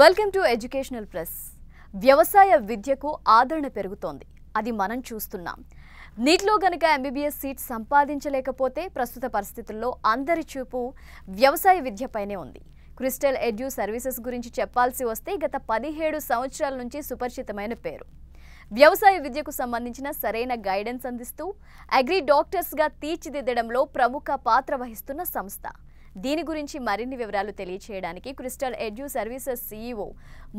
welcome to educational plus వ్యవసాయ విద్యకు ఆదరణ పెరుగుతోంది అది మనం చూస్తున్నాం నీట్లో గనక ఎంబీబీఎస్ సీట్ సంపాదించలేకపోతే ప్రస్తుత పరిస్థితుల్లో అందరి చూపు వ్యవసాయ విద్యపైనే ఉంది క్రిస్టల్ ఎడ్యూ సర్వీసెస్ గురించి చెప్పాల్సి వస్తే గత పదిహేడు సంవత్సరాల నుంచి సుపరిచితమైన పేరు వ్యవసాయ విద్యకు సంబంధించిన సరైన గైడెన్స్ అందిస్తూ అగ్రి డాక్టర్స్గా తీర్చిదిద్దడంలో ప్రముఖ పాత్ర వహిస్తున్న సంస్థ దీని గురించి మరిన్ని వివరాలు తెలియచేయడానికి Crystal Edu services CEO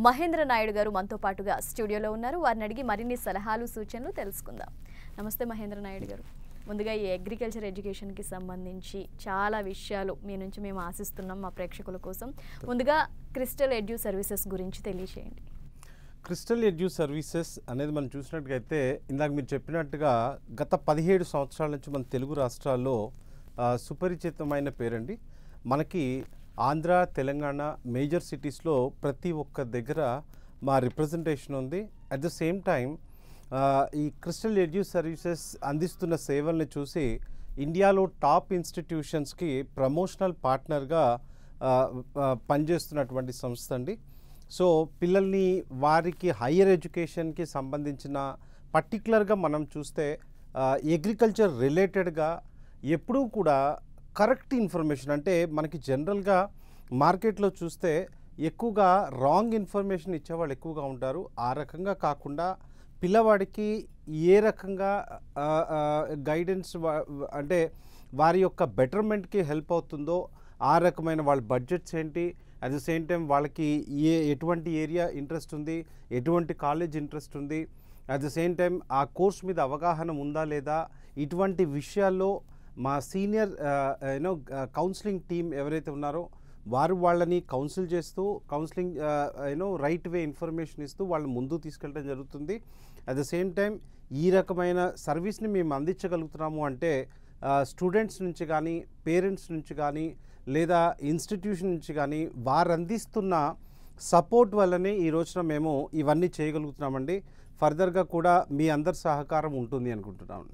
Mahendra Naidu garu మనతో పాటుగా స్టూడియోలో ఉన్నారు వారిని అడిగి మరిన్ని సలహాలు సూచనలు తెలుసుకుందాం నమస్తే మహేంద్ర నాయుడు గారు ముందుగా ఈ అగ్రికల్చర్ ఎడ్యుకేషన్కి సంబంధించి చాలా విషయాలు మీ నుంచి మేము ఆశిస్తున్నాం మా ప్రేక్షకుల కోసం ముందుగా క్రిస్టల్ ఎడ్యూ సర్వీసెస్ గురించి తెలియచేయండి క్రిస్టల్ ఎడ్యూ సర్వీసెస్ అనేది మనం చూసినట్టుగైతే ఇందాక మీరు చెప్పినట్టుగా గత పదిహేడు సంవత్సరాల నుంచి మన తెలుగు రాష్ట్రాల్లో సుపరిచితమైన పేరండి మనకి ఆంధ్ర తెలంగాణ మేజర్ సిటీస్లో ప్రతి ఒక్క దగ్గర మా రిప్రజెంటేషన్ ఉంది అట్ ద సేమ్ టైం ఈ క్రిస్టల్ ఎడ్యూ సర్వీసెస్ అందిస్తున్న సేవల్ని చూసి ఇండియాలో టాప్ ఇన్స్టిట్యూషన్స్కి ప్రమోషనల్ పార్ట్నర్గా పనిచేస్తున్నటువంటి సంస్థ అండి సో పిల్లల్ని వారికి హయ్యర్ ఎడ్యుకేషన్కి సంబంధించిన పర్టికులర్గా మనం చూస్తే అగ్రికల్చర్ రిలేటెడ్గా ఎప్పుడూ కూడా కరెక్ట్ ఇన్ఫర్మేషన్ అంటే మనకి జనరల్గా మార్కెట్లో చూస్తే ఎక్కువగా రాంగ్ ఇన్ఫర్మేషన్ ఇచ్చేవాళ్ళు ఎక్కువగా ఉంటారు ఆ రకంగా కాకుండా పిల్లవాడికి ఏ రకంగా గైడెన్స్ అంటే వారి యొక్క బెటర్మెంట్కి హెల్ప్ అవుతుందో ఆ రకమైన వాళ్ళ బడ్జెట్స్ ఏంటి అట్ ద సేమ్ టైం వాళ్ళకి ఏ ఎటువంటి ఏరియా ఇంట్రెస్ట్ ఉంది ఎటువంటి కాలేజ్ ఇంట్రెస్ట్ ఉంది అట్ ద సేమ్ టైం ఆ కోర్స్ మీద అవగాహన ఉందా లేదా ఇటువంటి విషయాల్లో మా సీనియర్ యూనో కౌన్సిలింగ్ టీమ్ ఎవరైతే ఉన్నారో వారు వాళ్ళని కౌన్సిల్ చేస్తూ counselling you know right way information ఇస్తూ వాళ్ళని ముందు తీసుకెళ్ళడం జరుగుతుంది అట్ ద సేమ్ టైం ఈ రకమైన సర్వీస్ని మేము అందించగలుగుతున్నాము అంటే స్టూడెంట్స్ నుంచి కానీ పేరెంట్స్ నుంచి కానీ లేదా ఇన్స్టిట్యూషన్ నుంచి కానీ వారు అందిస్తున్న సపోర్ట్ వల్లనే ఈ రోజున మేము ఇవన్నీ చేయగలుగుతున్నామండి ఫర్దర్గా కూడా మీ అందరి సహకారం ఉంటుంది అనుకుంటున్నాను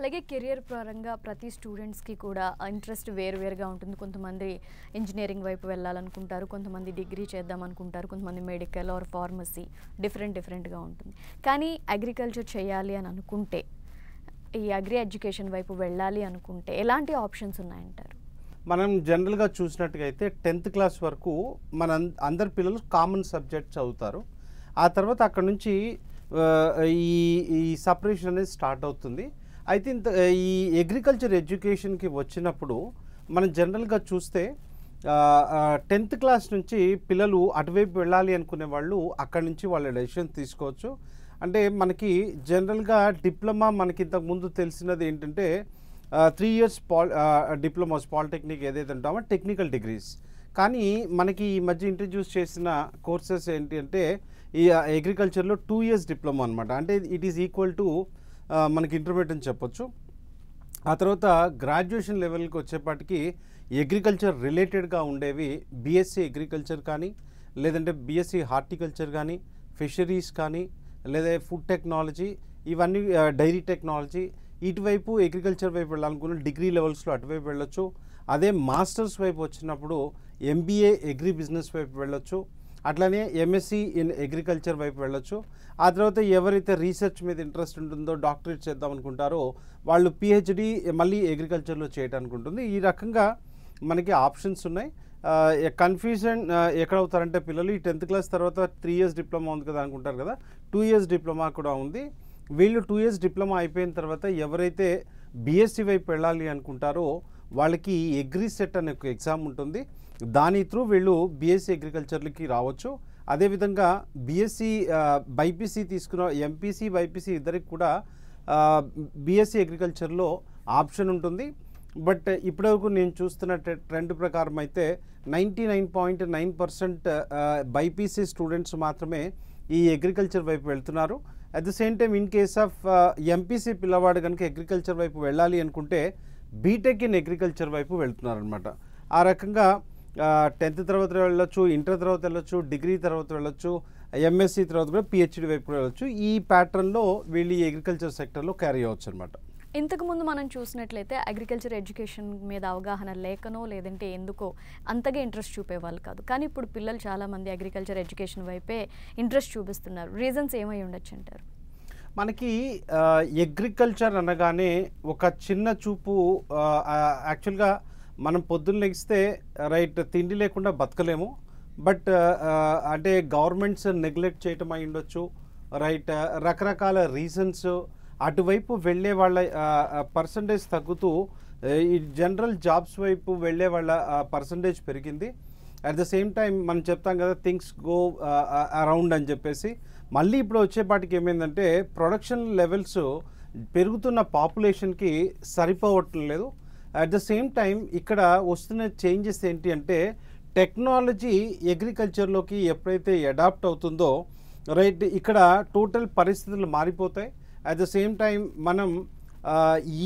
అలాగే కెరియర్ పరంగా ప్రతి స్టూడెంట్స్కి కూడా ఇంట్రెస్ట్ వేరువేరుగా ఉంటుంది కొంతమంది ఇంజనీరింగ్ వైపు వెళ్ళాలనుకుంటారు కొంతమంది డిగ్రీ చేద్దాం అనుకుంటారు కొంతమంది మెడికల్ ఆర్ ఫార్మసీ డిఫరెంట్ డిఫరెంట్గా ఉంటుంది కానీ అగ్రికల్చర్ చేయాలి అని అనుకుంటే ఈ అగ్రి ఎడ్యుకేషన్ వైపు వెళ్ళాలి అనుకుంటే ఎలాంటి ఆప్షన్స్ ఉన్నాయంటారు మనం జనరల్గా చూసినట్టుగైతే టెన్త్ క్లాస్ వరకు మన అందరి పిల్లలు కామన్ సబ్జెక్ట్ చదువుతారు ఆ తర్వాత అక్కడ నుంచి ఈ ఈ సపరేషన్ అనేది స్టార్ట్ అవుతుంది అయితే ఇంత ఈ అగ్రికల్చర్ ఎడ్యుకేషన్కి వచ్చినప్పుడు మనం జనరల్గా చూస్తే టెన్త్ క్లాస్ నుంచి పిల్లలు అటువైపు వెళ్ళాలి అనుకునే వాళ్ళు అక్కడి నుంచి వాళ్ళ డెసిషన్ తీసుకోవచ్చు అంటే మనకి జనరల్గా డిప్లొమా మనకి ఇంతకుముందు తెలిసినది ఏంటంటే త్రీ ఇయర్స్ పాల్ డిప్లొమాస్ పాలిటెక్నిక్ ఏదైతే ఉంటామో టెక్నికల్ డిగ్రీస్ కానీ మనకి ఈ మధ్య ఇంట్రడ్యూస్ చేసిన కోర్సెస్ ఏంటి అంటే ఈ అగ్రికల్చర్లో టూ ఇయర్స్ డిప్లొమా అనమాట అంటే ఇట్ ఈస్ ఈక్వల్ టు మనకి ఇంటర్మీడియట్ అని చెప్పొచ్చు ఆ తర్వాత గ్రాడ్యుయేషన్ లెవెల్కి వచ్చేపాటికి అగ్రికల్చర్ రిలేటెడ్గా ఉండేవి బీఎస్సీ అగ్రికల్చర్ కానీ లేదంటే బీఎస్సీ హార్టికల్చర్ కానీ ఫిషరీస్ కానీ లేదా ఫుడ్ టెక్నాలజీ ఇవన్నీ డైరీ టెక్నాలజీ ఇటువైపు అగ్రికల్చర్ వైపు వెళ్ళాలనుకున్న డిగ్రీ లెవెల్స్లో అటువైపు వెళ్ళొచ్చు అదే మాస్టర్స్ వైపు వచ్చినప్పుడు ఎంబీఏ అగ్రి బిజినెస్ వైపు వెళ్ళొచ్చు అట్లనే ఎంఎస్సీ ఇన్ అగ్రికల్చర్ వైపు వెళ్ళొచ్చు ఆ తర్వాత ఎవరైతే రీసెర్చ్ మీద ఇంట్రెస్ట్ ఉంటుందో డాక్టరేట్ చేద్దాం అనుకుంటారో వాళ్ళు పిహెచ్డి మళ్ళీ అగ్రికల్చర్లో చేయడానికి ఉంటుంది ఈ రకంగా మనకి ఆప్షన్స్ ఉన్నాయి కన్ఫ్యూజన్ ఎక్కడవుతారంటే పిల్లలు ఈ టెన్త్ క్లాస్ తర్వాత త్రీ ఇయర్స్ డిప్లొమా ఉంది కదా అనుకుంటారు కదా టూ ఇయర్స్ డిప్లొమా కూడా ఉంది వీళ్ళు టూ ఇయర్స్ డిప్లొమా అయిపోయిన తర్వాత ఎవరైతే బీఎస్సీ వైపు వెళ్ళాలి అనుకుంటారో వాళ్ళకి ఎగ్రీ సెట్ అనే ఒక ఎగ్జామ్ ఉంటుంది దాని త్రూ వీళ్ళు బీఎస్సీ అగ్రికల్చర్లకి e రావచ్చు అదేవిధంగా బీఎస్సీ బైపీసీ e, తీసుకున్న ఎంపీసీ బైపీసీ ఇద్దరికి కూడా బీఎస్సీ అగ్రికల్చర్లో e ఆప్షన్ ఉంటుంది బట్ ఇప్పటివరకు నేను చూస్తున్న ట్రెండ్ ప్రకారం అయితే ninety nine point nine percent BiPC students మాత్రమే ఈ అగ్రికల్చర్ వైపు వెళ్తున్నారు at the same time in case of MPC పిల్లవాడు కనుక అగ్రికల్చర్ వైపు వెళ్ళాలి అనుకుంటే బీటెక్ ఇన్ అగ్రికల్చర్ వైపు వెళ్తున్నారనమాట ఆ రకంగా టెన్త్ తర్వాత వెళ్ళొచ్చు ఇంటర్ తర్వాత వెళ్ళొచ్చు డిగ్రీ తర్వాత వెళ్ళొచ్చు ఎంఎస్సీ తర్వాత కూడా పిహెచ్డి వైపు కూడా వెళ్ళొచ్చు ఈ ప్యాటర్న్లో వీళ్ళు ఈ అగ్రికల్చర్ సెక్టర్లో క్యారీ అవ్వచ్చు అనమాట ఇంతకుముందు మనం చూసినట్లయితే అగ్రికల్చర్ ఎడ్యుకేషన్ మీద అవగాహన లేకనో లేదంటే ఎందుకో అంతగా ఇంట్రెస్ట్ చూపేవాళ్ళు కాదు కానీ ఇప్పుడు పిల్లలు చాలామంది అగ్రికల్చర్ ఎడ్యుకేషన్ వైపే ఇంట్రెస్ట్ చూపిస్తున్నారు రీజన్స్ ఏమై ఉండొచ్చు అంటారు మనకి అగ్రికల్చర్ అనగానే ఒక చిన్న చూపు యాక్చువల్గా మనం పొద్దున్న లెగిస్తే రైట్ తిండి లేకుండా బతకలేము బట్ అంటే గవర్నమెంట్స్ నెగ్లెక్ట్ చేయటం అయి ఉండొచ్చు రైట్ రకరకాల రీజన్స్ అటువైపు వెళ్ళే వాళ్ళ పర్సంటేజ్ తగ్గుతూ ఈ జనరల్ జాబ్స్ వైపు వెళ్ళే వాళ్ళ పర్సంటేజ్ పెరిగింది అట్ ద సేమ్ టైం మనం చెప్తాం కదా థింగ్స్ గో అరౌండ్ అని చెప్పేసి మళ్ళీ ఇప్పుడు వచ్చేపాటికి ఏమైందంటే ప్రొడక్షన్ లెవెల్స్ పెరుగుతున్న పాపులేషన్కి సరిపోవట్లేదు అట్ ద సేమ్ టైం ఇక్కడ వస్తున్న చేంజెస్ ఏంటి అంటే టెక్నాలజీ అగ్రికల్చర్లోకి ఎప్పుడైతే అడాప్ట్ అవుతుందో రైట్ ఇక్కడ టోటల్ పరిస్థితులు మారిపోతాయి అట్ ద సేమ్ టైం మనం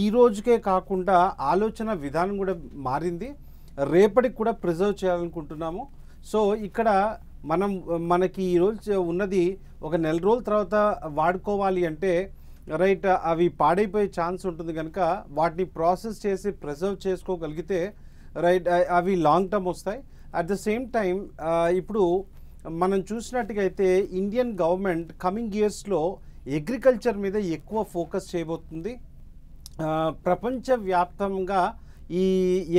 ఈ రోజుకే కాకుండా ఆలోచన విధానం కూడా మారింది రేపటికి కూడా ప్రిజర్వ్ చేయాలనుకుంటున్నాము సో ఇక్కడ మనం మనకి ఈరోజు ఉన్నది ఒక నెల రోజుల తర్వాత వాడుకోవాలి అంటే రైట్ అవి పాడైపోయే ఛాన్స్ ఉంటుంది కనుక వాటిని ప్రాసెస్ చేసి ప్రిజర్వ్ చేసుకోగలిగితే రైట్ అవి లాంగ్ టర్మ్ వస్తాయి అట్ ద సేమ్ టైం ఇప్పుడు మనం చూసినట్టుగైతే ఇండియన్ గవర్నమెంట్ కమింగ్ ఇయర్స్లో అగ్రికల్చర్ మీద ఎక్కువ ఫోకస్ చేయబోతుంది ప్రపంచవ్యాప్తంగా ఈ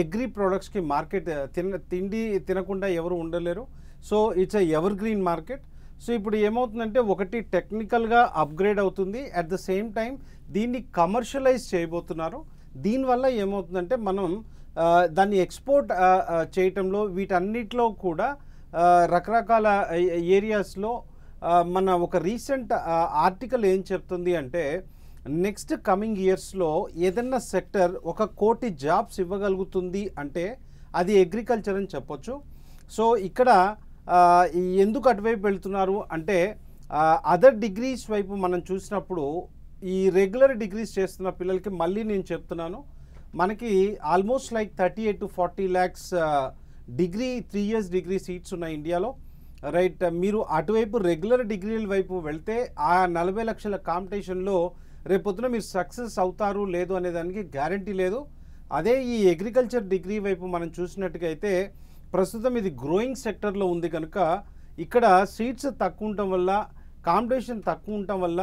అగ్రి ప్రోడక్ట్స్కి మార్కెట్ తిన తిండి తినకుండా ఎవరు ఉండలేరు so it's a ever green market so ఇప్పుడు ఏమవుతుందంటే ఒకటి టెక్నికల్గా అప్గ్రేడ్ అవుతుంది అట్ ద సేమ్ టైం దీన్ని కమర్షియలైజ్ చేయబోతున్నారు దీనివల్ల ఏమవుతుందంటే మనం దాన్ని ఎక్స్పోర్ట్ చేయటంలో వీటన్నిటిలో కూడా రకరకాల ఏరియాస్లో మన ఒక రీసెంట్ ఆర్టికల్ ఏం చెప్తుంది అంటే నెక్స్ట్ కమింగ్ ఇయర్స్లో ఏదన్నా సెక్టర్ ఒక కోటి జాబ్స్ ఇవ్వగలుగుతుంది అంటే అది అగ్రికల్చర్ అని చెప్పొచ్చు సో ఇక్కడ ఎందుకు అటువైపు వెళుతున్నారు అంటే అదర్ డిగ్రీస్ వైపు మనం చూసినప్పుడు ఈ రెగ్యులర్ డిగ్రీస్ చేస్తున్న పిల్లలకి మళ్ళీ నేను చెప్తున్నాను మనకి almost like thirty eight to forty lakhs degree three years degree seats ఉన్నాయి ఇండియాలో రైట్ మీరు అటువైపు రెగ్యులర్ డిగ్రీల వైపు వెళ్తే ఆ నలభై లక్షల కాంపిటీషన్లో రేపొద్దున మీరు సక్సెస్ అవుతారు లేదు అనేదానికి గ్యారంటీ లేదు అదే ఈ అగ్రికల్చర్ డిగ్రీ వైపు మనం చూసినట్టుగా అయితే ప్రస్తుతం ఇది గ్రోయింగ్ సెక్టర్లో ఉంది కనుక ఇక్కడ సీట్స్ తక్కువ ఉండటం వల్ల కాంపిటీషన్ తక్కువ ఉండటం వల్ల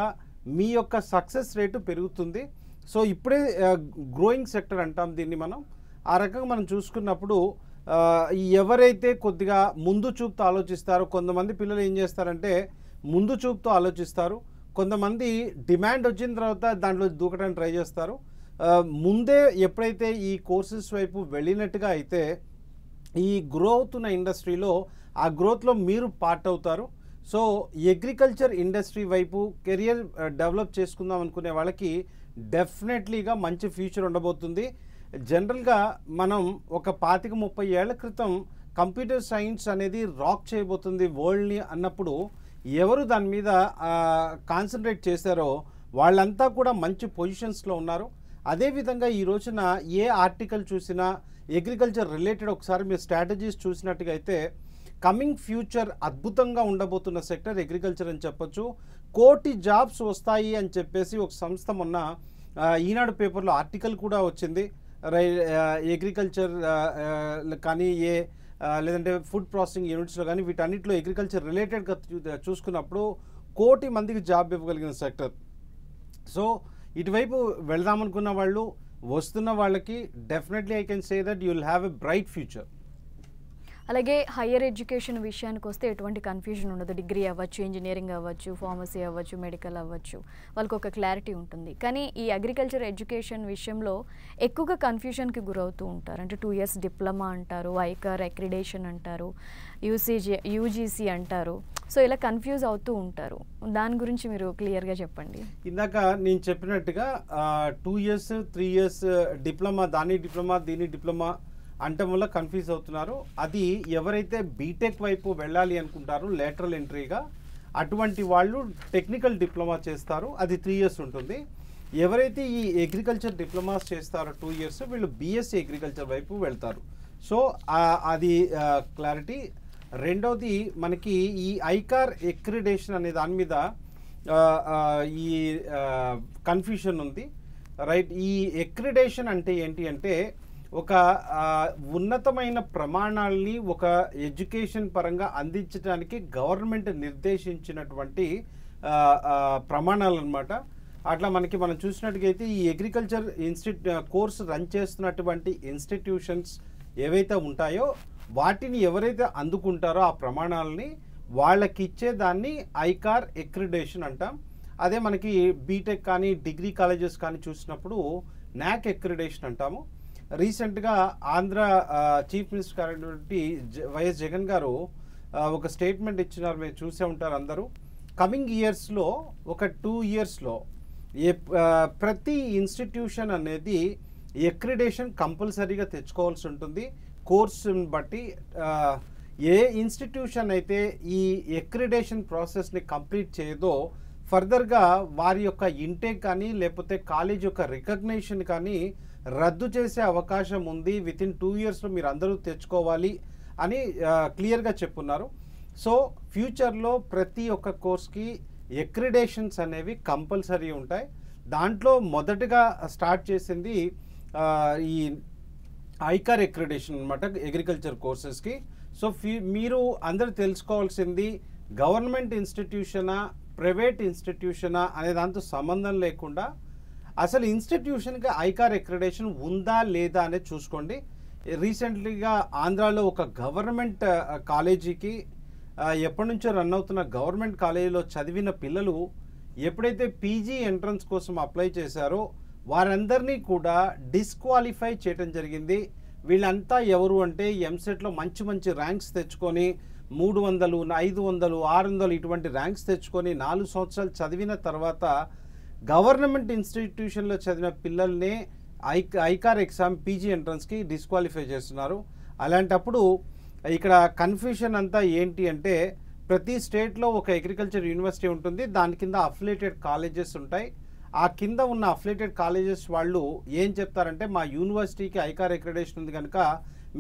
మీ యొక్క సక్సెస్ రేటు పెరుగుతుంది సో ఇప్పుడే గ్రోయింగ్ సెక్టర్ అంటాం దీన్ని మనం ఆ రకంగా మనం చూసుకున్నప్పుడు ఎవరైతే కొద్దిగా ముందు చూపుతో ఆలోచిస్తారో కొంతమంది పిల్లలు ఏం చేస్తారంటే ముందు చూపుతో ఆలోచిస్తారు కొంతమంది డిమాండ్ వచ్చిన తర్వాత దాంట్లో దూకడానికి ట్రై చేస్తారు ముందే ఎప్పుడైతే ఈ కోర్సెస్ వైపు వెళ్ళినట్టుగా అయితే ఈ గ్రో అవుతున్న ఇండస్ట్రీలో ఆ గ్రోత్లో మీరు పార్ట్ అవుతారు సో అగ్రికల్చర్ ఇండస్ట్రీ వైపు కెరియర్ డెవలప్ uh, చేసుకుందాం అనుకునే వాళ్ళకి డెఫినెట్లీగా మంచి ఫ్యూచర్ ఉండబోతుంది జనరల్గా మనం ఒక పాతిక ముప్పై ఏళ్ల క్రితం కంప్యూటర్ సైన్స్ అనేది రాక్ చేయబోతుంది వరల్డ్ని అన్నప్పుడు ఎవరు దాని మీద కాన్సన్ట్రేట్ చేశారో వాళ్ళంతా కూడా మంచి పొజిషన్స్లో ఉన్నారు అదేవిధంగా ఈ రోజున ఏ ఆర్టికల్ చూసినా అగ్రికల్చర్ రిలేటెడ్ ఒకసారి మీరు స్ట్రాటజీస్ చూసినట్టుగా అయితే కమింగ్ ఫ్యూచర్ అద్భుతంగా ఉండబోతున్న సెక్టర్ అగ్రికల్చర్ అని చెప్పొచ్చు కోటి జాబ్స్ వస్తాయి అని చెప్పేసి ఒక సంస్థ మొన్న ఈనాడు పేపర్లో ఆర్టికల్ కూడా వచ్చింది రై అగ్రికల్చర్ కానీ ఏ లేదంటే ఫుడ్ ప్రాసెసింగ్ యూనిట్స్లో కానీ వీటన్నిటిలో అగ్రికల్చర్ రిలేటెడ్గా చూసుకున్నప్పుడు కోటి మందికి జాబ్ ఇవ్వగలిగిన సెక్టర్ సో ఇటువైపు వెళ్దామనుకున్న వాళ్ళు వస్తున్న వాళ్ళకి definitely I can say that you'll have a bright future అలాగే హయ్యర్ ఎడ్యుకేషన్ విషయానికి వస్తే ఎటువంటి కన్ఫ్యూజన్ ఉండదు డిగ్రీ అవ్వచ్చు ఇంజనీరింగ్ అవ్వచ్చు ఫార్మసీ అవ్వచ్చు మెడికల్ అవ్వచ్చు వాళ్ళకి ఒక క్లారిటీ ఉంటుంది కానీ ఈ అగ్రికల్చర్ ఎడ్యుకేషన్ విషయంలో ఎక్కువగా కన్ఫ్యూజన్కి గురవుతూ ఉంటారు అంటే టూ ఇయర్స్ డిప్లొమా అంటారు ఐకర్ అక్రిడేషన్ అంటారు యూసీజీ యూజీసీ అంటారు సో ఇలా కన్ఫ్యూజ్ అవుతూ ఉంటారు దాని గురించి మీరు క్లియర్గా చెప్పండి ఇందాక నేను చెప్పినట్టుగా two years three years diploma దాని డిప్లొమా దీని డిప్లొమా అంటే వల్ల కన్ఫ్యూజ్ అవుతున్నారు అది ఎవరైతే బీటెక్ వైపు వెళ్ళాలి అనుకుంటారో లేటరల్ ఎంట్రీగా అటువంటి వాళ్ళు టెక్నికల్ డిప్లొమా చేస్తారు అది త్రీ ఇయర్స్ ఉంటుంది ఎవరైతే ఈ అగ్రికల్చర్ డిప్లొమాస్ చేస్తారో టూ ఇయర్స్ వీళ్ళు బీఎస్సీ అగ్రికల్చర్ వైపు వెళ్తారు సో అది క్లారిటీ రెండవది మనకి ఈ ఐకార్ ఎక్రిడేషన్ అనే దాని మీద ఈ కన్ఫ్యూషన్ ఉంది రైట్ ఈ ఎక్రిడేషన్ అంటే ఏంటి అంటే ఒక ఉన్నతమైన ప్రమాణాల్ని ఒక ఎడ్యుకేషన్ పరంగా అందించడానికి గవర్నమెంట్ నిర్దేశించినటువంటి ప్రమాణాలు అనమాట అట్లా మనకి మనం చూసినట్టుగైతే ఈ అగ్రికల్చర్ ఇన్స్టిట్యూ కోర్స్ రన్ చేస్తున్నటువంటి ఇన్స్టిట్యూషన్స్ ఏవైతే ఉంటాయో వాటిని ఎవరైతే అందుకుంటారో ఆ ప్రమాణాలని వాళ్ళకి ఇచ్చేదాన్ని ఐకార్ ఎక్రిడేషన్ అంటాం అదే మనకి బీటెక్ కానీ డిగ్రీ కాలేజెస్ కానీ చూసినప్పుడు నాక్ ఎక్రిడేషన్ అంటాము రీసెంట్గా ఆంధ్ర చీఫ్ మినిస్టర్ అయినటువంటి వైఎస్ జగన్ గారు ఒక స్టేట్మెంట్ ఇచ్చినారు మీరు చూసే ఉంటారు అందరూ కమింగ్ ఇయర్స్లో ఒక టూ ఇయర్స్లో ఏ ప్రతి ఇన్స్టిట్యూషన్ అనేది ఎక్రిడేషన్ కంపల్సరీగా తెచ్చుకోవాల్సి ఉంటుంది కోర్సుని బట్టి ఏ ఇన్స్టిట్యూషన్ అయితే ఈ ఎక్రిడేషన్ ప్రాసెస్ని కంప్లీట్ చేయదో ఫర్దర్గా వారి యొక్క ఇంటేక్ కానీ లేకపోతే కాలేజ్ యొక్క రికగ్నేషన్ కానీ రద్దు చేసే అవకాశం ఉంది విత్ ఇన్ టూ ఇయర్స్లో మీరు అందరూ తెచ్చుకోవాలి అని క్లియర్గా చెప్పున్నారు సో ఫ్యూచర్లో ప్రతి ఒక్క కోర్స్కి ఎక్రిడేషన్స్ అనేవి కంపల్సరీ ఉంటాయి దాంట్లో మొదటగా స్టార్ట్ చేసింది ఈ ఐకార్ ఎక్రిడేషన్ అనమాట అగ్రికల్చర్ కోర్సెస్కి సో మీరు అందరు తెలుసుకోవాల్సింది గవర్నమెంట్ ఇన్స్టిట్యూషనా ప్రైవేట్ ఇన్స్టిట్యూషనా అనే దాంతో సంబంధం లేకుండా అసలు ఇన్స్టిట్యూషన్కి ఐకార్ ఎక్రిడేషన్ ఉందా లేదా అనేది చూసుకోండి రీసెంట్లీగా ఆంధ్రాలో ఒక గవర్నమెంట్ కాలేజీకి ఎప్పటి నుంచో రన్ అవుతున్న గవర్నమెంట్ కాలేజీలో చదివిన పిల్లలు ఎప్పుడైతే పీజీ ఎంట్రన్స్ కోసం అప్లై చేశారో వారందరినీ కూడా డిస్క్వాలిఫై చేయడం జరిగింది వీళ్ళంతా ఎవరు అంటే ఎంసెట్లో మంచి మంచి ర్యాంక్స్ తెచ్చుకొని మూడు వందలు ఐదు వందలు ఆరు వందలు ఇటువంటి ర్యాంక్స్ తెచ్చుకొని నాలుగు సంవత్సరాలు చదివిన తర్వాత గవర్నమెంట్ ఇన్స్టిట్యూషన్లో చదివిన పిల్లల్ని ఐక్ ఐకార్ ఎగ్జామ్ పీజీ ఎంట్రన్స్కి డిస్క్వాలిఫై చేస్తున్నారు అలాంటప్పుడు ఇక్కడ కన్ఫ్యూషన్ అంతా ఏంటి అంటే ప్రతి స్టేట్లో ఒక అగ్రికల్చర్ యూనివర్సిటీ ఉంటుంది దాని కింద అఫిలేటెడ్ కాలేజెస్ ఉంటాయి ఆ కింద ఉన్న అఫిలేటెడ్ కాలేజెస్ వాళ్ళు ఏం చెప్తారంటే మా యూనివర్సిటీకి ఐకార్ అక్రిడేషన్ ఉంది కనుక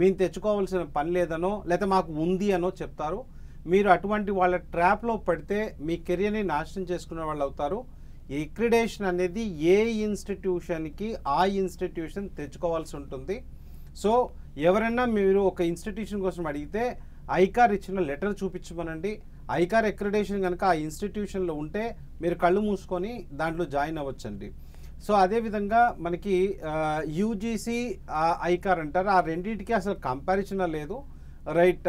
మేము తెచ్చుకోవాల్సిన పని లేదనో లేదా మాకు ఉంది అనో చెప్తారు మీరు అటువంటి వాళ్ళ ట్రాప్లో పడితే మీ కెరియర్ని నాశనం చేసుకునే వాళ్ళు అవుతారు ఎక్రిడేషన్ అనేది ఏ ఇన్స్టిట్యూషన్కి ఆ ఇన్స్టిట్యూషన్ తెచ్చుకోవాల్సి ఉంటుంది సో ఎవరైనా మీరు ఒక ఇన్స్టిట్యూషన్ కోసం అడిగితే ఐకార్ ఇచ్చిన లెటర్ చూపించమనండి ఐకార్ ఎక్రిడేషన్ కనుక ఆ ఇన్స్టిట్యూషన్లో ఉంటే మీరు కళ్ళు మూసుకొని దాంట్లో జాయిన్ అవ్వచ్చండి సో అదేవిధంగా మనకి యూజీసీ ఐకార్ అంటారు ఆ రెండింటికి అసలు కంపారిజన్ లేదు రైట్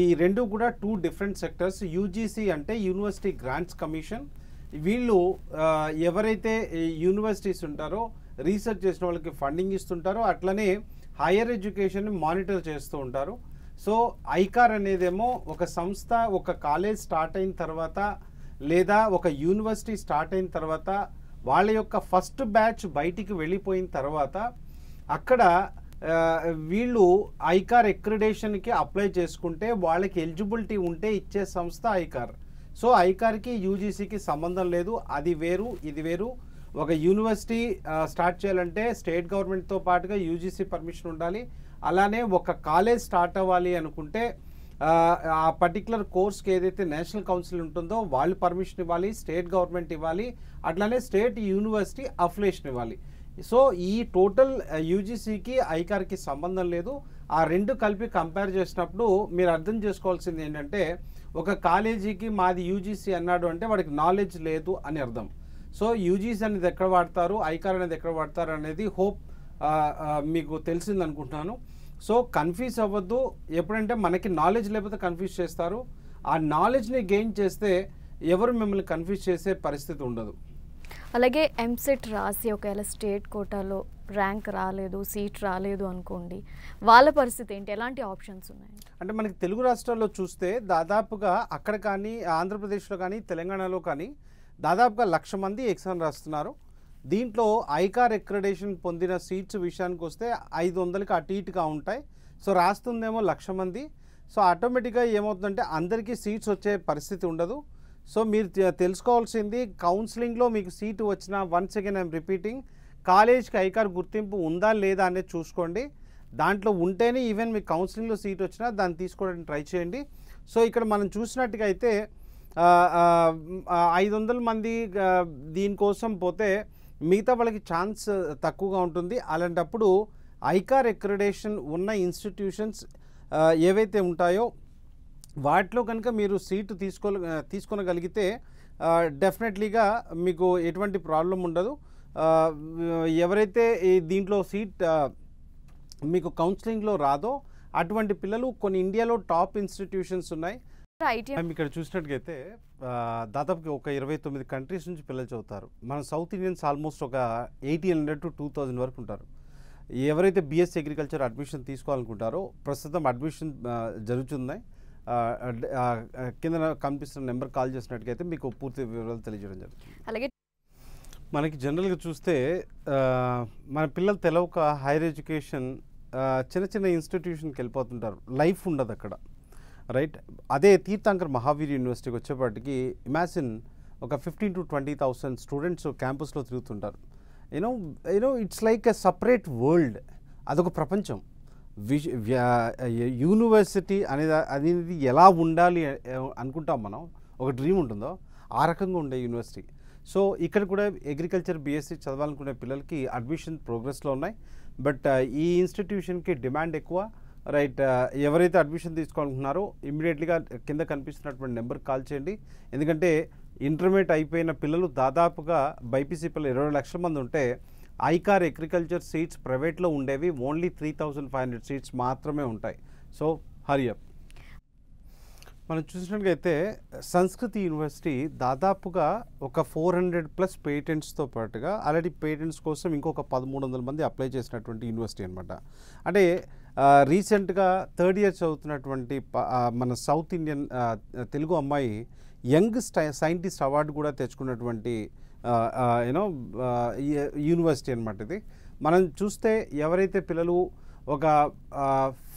ఈ రెండు కూడా టూ డిఫరెంట్ సెక్టర్స్ యూజీసీ అంటే యూనివర్సిటీ గ్రాంట్స్ కమిషన్ వీళ్ళు ఎవరైతే యూనివర్సిటీస్ ఉంటారో రీసెర్చ్ చేసిన వాళ్ళకి ఫండింగ్ ఇస్తుంటారో అట్లనే హైయర్ ఎడ్యుకేషన్ మానిటర్ చేస్తూ ఉంటారు సో ఐకార్ అనేదేమో ఒక సంస్థ ఒక కాలేజ్ స్టార్ట్ అయిన తర్వాత లేదా ఒక యూనివర్సిటీ స్టార్ట్ అయిన తర్వాత వాళ్ళ యొక్క ఫస్ట్ బ్యాచ్ బయటికి వెళ్ళిపోయిన తర్వాత అక్కడ వీళ్ళు ఐకార్ ఎక్రిడేషన్కి అప్లై చేసుకుంటే వాళ్ళకి ఎలిజిబిలిటీ ఉంటే ఇచ్చే సంస్థ ఐకార్ సో ఐకార్కి యూజీసీకి సంబంధం లేదు అది వేరు ఇది వేరు ఒక యూనివర్సిటీ స్టార్ట్ చేయాలంటే స్టేట్ గవర్నమెంట్తో పాటుగా యూజీసీ పర్మిషన్ ఉండాలి అలానే ఒక కాలేజ్ స్టార్ట్ అవ్వాలి అనుకుంటే ఆ పర్టికులర్ కోర్స్కి ఏదైతే నేషనల్ కౌన్సిల్ ఉంటుందో వాళ్ళు పర్మిషన్ ఇవ్వాలి స్టేట్ గవర్నమెంట్ ఇవ్వాలి అట్లానే స్టేట్ యూనివర్సిటీ అఫిలేషన్ ఇవ్వాలి సో ఈ టోటల్ యూజీసీకి ఐకార్కి సంబంధం లేదు ఆ రెండు కలిపి కంపేర్ చేసినప్పుడు మీరు అర్థం చేసుకోవాల్సింది ఏంటంటే ఒక కాలేజీకి మాది యూజీసీ అన్నాడు అంటే వాడికి నాలెడ్జ్ లేదు అని అర్థం సో యూజీసీ అనేది ఎక్కడ వాడతారు ఐకార్ అనేది ఎక్కడ వాడతారు అనేది హోప్ మీకు తెలిసింది అనుకుంటున్నాను సో కన్ఫ్యూజ్ అవ్వద్దు ఎప్పుడంటే మనకి నాలెడ్జ్ లేకపోతే కన్ఫ్యూజ్ చేస్తారు ఆ నాలెడ్జ్ని గెయిన్ చేస్తే ఎవరు మిమ్మల్ని కన్ఫ్యూజ్ చేసే పరిస్థితి ఉండదు అలాగే ఎంసెట్ e రాసి ఒకవేళ స్టేట్ కోటాలో ర్యాంక్ రాలేదు సీట్ రాలేదు అనుకోండి వాళ్ళ పరిస్థితి ఏంటి ఎలాంటి ఆప్షన్స్ ఉన్నాయి అంటే మనకి తెలుగు రాష్ట్రాల్లో చూస్తే దాదాపుగా అక్కడ కానీ ఆంధ్రప్రదేశ్లో కానీ తెలంగాణలో కానీ దాదాపుగా లక్ష మంది ఎగ్జామ్ రాస్తున్నారు దీంట్లో ఐకార్ ఎక్రెడేషన్ పొందిన సీట్స్ విషయానికి వస్తే ఐదు వందలకి అటు ఇటుగా ఉంటాయి సో రాస్తుందేమో లక్ష మంది సో ఆటోమేటిక్గా ఏమవుతుందంటే అందరికీ సీట్స్ వచ్చే పరిస్థితి ఉండదు సో మీరు తెలుసుకోవాల్సింది కౌన్సిలింగ్లో మీకు సీటు వచ్చిన వన్స్ అగైన్ ఐమ్ రిపీటింగ్ కాలేజ్కి ఐకార్ గుర్తింపు ఉందా లేదా అనేది చూసుకోండి దాంట్లో ఉంటేనే ఈవెన్ మీకు కౌన్సిలింగ్లో సీట్ వచ్చినా దాన్ని తీసుకోవడానికి ట్రై చేయండి సో ఇక్కడ మనం చూసినట్టుగా అయితే ఐదు వందల మంది దీనికోసం పోతే మిగతా వాళ్ళకి ఛాన్స్ తక్కువగా ఉంటుంది అలాంటప్పుడు ఐకార్ ఎక్రిడేషన్ ఉన్న ఇన్స్టిట్యూషన్స్ ఏవైతే ఉంటాయో వాటిలో కనుక మీరు సీటు తీసుకో తీసుకునగలిగితే డెఫినెట్లీగా మీకు ఎటువంటి ప్రాబ్లం ఉండదు ఎవరైతే ఈ దీంట్లో సీట్ మీకు కౌన్సిలింగ్లో రాదో అటువంటి పిల్లలు కొన్ని ఇండియాలో టాప్ ఇన్స్టిట్యూషన్స్ ఉన్నాయి ఇక్కడ చూసినట్టుగైతే దాదాపుగా ఒక ఇరవై తొమ్మిది కంట్రీస్ నుంచి పిల్లలు చదువుతారు మన సౌత్ ఇండియన్స్ ఆల్మోస్ట్ ఒక eighteen hundred to two thousand వరకు ఉంటారు ఎవరైతే బీఎస్సీ అగ్రికల్చర్ అడ్మిషన్ తీసుకోవాలనుకుంటారో ప్రస్తుతం అడ్మిషన్ జరుగుతున్నాయి కింద కనిపిస్తున్న నెంబర్ కాల్ చేసినట్టుగైతే మీకు పూర్తి వివరాలు తెలియజేయడం జరుగుతుంది అలాగే మనకి జనరల్గా చూస్తే మన పిల్లలు తెలవక హైయర్ ఎడ్యుకేషన్ చిన్న చిన్న ఇన్స్టిట్యూషన్కి వెళ్ళిపోతుంటారు లైఫ్ ఉండదు అక్కడ రైట్ అదే తీర్థాంకర్ మహావీర్ యూనివర్సిటీకి వచ్చేపాటికి ఇమాజిన్ ఒక fifteen to twenty thousand students క్యాంపస్లో తిరుగుతుంటారు you know you know it's like a separate world అదొక ప్రపంచం యూనివర్సిటీ అనేది అనేది ఎలా ఉండాలి అనుకుంటాం మనం ఒక డ్రీమ్ ఉంటుందో ఆ రకంగా ఉండే యూనివర్సిటీ సో ఇక్కడ కూడా అగ్రికల్చర్ బీఎస్సీ చదవాలనుకునే పిల్లలకి అడ్మిషన్ ప్రోగ్రెస్లో ఉన్నాయి బట్ ఈ ఇన్స్టిట్యూషన్కి డిమాండ్ ఎక్కువ రైట్ ఎవరైతే అడ్మిషన్ తీసుకోవాలనుకున్నారో ఇమ్మీడియట్లీగా కింద కనిపిస్తున్నటువంటి నెంబర్ కాల్ చేయండి ఎందుకంటే ఇంటర్మీడియట్ అయిపోయిన పిల్లలు దాదాపుగా బైపీసీ పిల్లలు ఇరవై లక్షల మంది ఉంటే ఐకార్ అగ్రికల్చర్ సీట్స్ ప్రైవేట్లో ఉండేవి only three thousand five hundred seats మాత్రమే ఉంటాయి సో హరియప్ మనం చూసినట్లయితే సంస్కృతి యూనివర్సిటీ దాదాపుగా ఒక ఫోర్ హండ్రెడ్ ప్లస్ పేటెంట్స్తో పాటుగా ఆల్రెడీ పేటెంట్స్ కోసం ఇంకొక పదమూడు వందల మంది అప్లై చేసినటువంటి యూనివర్సిటీ అనమాట అంటే రీసెంట్గా థర్డ్ ఇయర్ చదువుతున్నటువంటి మన సౌత్ ఇండియన్ తెలుగు అమ్మాయి యంగ్ స్టై సైంటిస్ట్ అవార్డు కూడా తెచ్చుకున్నటువంటి యూనో యూనివర్సిటీ అనమాట ఇది మనం చూస్తే ఎవరైతే పిల్లలు ఒక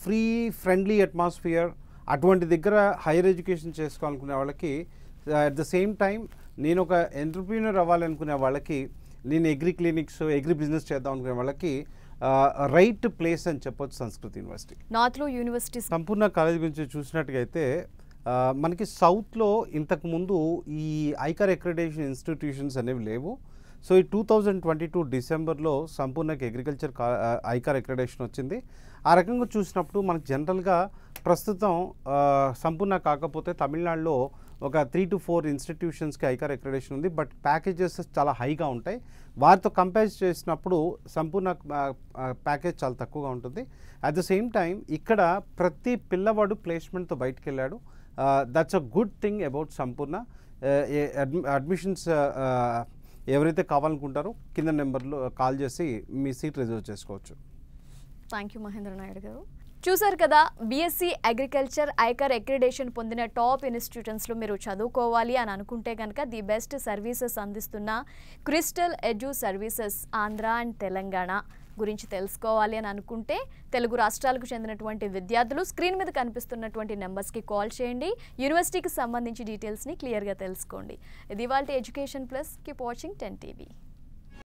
ఫ్రీ ఫ్రెండ్లీ అట్మాస్ఫియర్ అటువంటి దగ్గర హైయర్ ఎడ్యుకేషన్ చేసుకోవాలనుకునే వాళ్ళకి అట్ ద సేమ్ టైం నేను ఒక ఎంటర్ప్రీనర్ అవ్వాలనుకునే వాళ్ళకి నేను అగ్రి క్లినిక్స్ అగ్రి బిజినెస్ చేద్దాం అనుకునే వాళ్ళకి రైట్ ప్లేస్ అని చెప్పొచ్చు సంస్కృత యూనివర్సిటీ నార్త్లో యూనివర్సిటీ సంపూర్ణ కాలేజ్ గురించి చూసినట్టుగా అయితే మనకి సౌత్లో ఇంతకుముందు ఈ ఐకర్ అక్రిడేషన్ ఇన్స్టిట్యూషన్స్ అనేవి లేవు సో ఈ టూ థౌజండ్ ట్వంటీ టూ డిసెంబర్లో సంపూర్ణకి అగ్రికల్చర్ ఐకర్ అక్రిడేషన్ వచ్చింది ఆ రకంగా చూసినప్పుడు మనకు జనరల్గా ప్రస్తుతం సంపూర్ణ కాకపోతే తమిళనాడులో ఒక త్రీ టు ఫోర్ ఇన్స్టిట్యూషన్స్కి ఐకర్ అక్రిడేషన్ ఉంది బట్ ప్యాకేజెస్ చాలా హైగా ఉంటాయి వారితో కంపేర్ చేసినప్పుడు సంపూర్ణ ప్యాకేజ్ చాలా తక్కువగా ఉంటుంది అట్ ద సేమ్ టైం ఇక్కడ ప్రతి పిల్లవాడు ప్లేస్మెంట్తో బయటకు వెళ్ళాడు that's a good thing about Sampoorna admissions ఎవరైతే కావాలనుకుంటారో కింద నెంబర్లో కాల్ చేసి మీ సీట్ రిజర్వ్ చేసుకోవచ్చు థ్యాంక్ యూ మహేంద్ర నాయుడు గారు చూసారు కదా బీఎస్సీ అగ్రికల్చర్ ఐకర్ అక్రిడేషన్ పొందిన టాప్ ఇన్స్టిట్యూషన్స్లో మీరు చదువుకోవాలి అని అనుకుంటే కనుక ది బెస్ట్ సర్వీసెస్ అందిస్తున్న Crystal Edu services Andhra and Telangana గురించి తెలుసుకోవాలి అని అనుకుంటే తెలుగు రాష్ట్రాలకు చెందినటువంటి విద్యార్థులు స్క్రీన్ మీద కనిపిస్తున్నటువంటి నెంబర్స్కి కాల్ చేయండి యూనివర్సిటీకి సంబంధించి డీటెయిల్స్ని క్లియర్గా తెలుసుకోండి ఇది వాళ్ళ education plus keep watching ten TV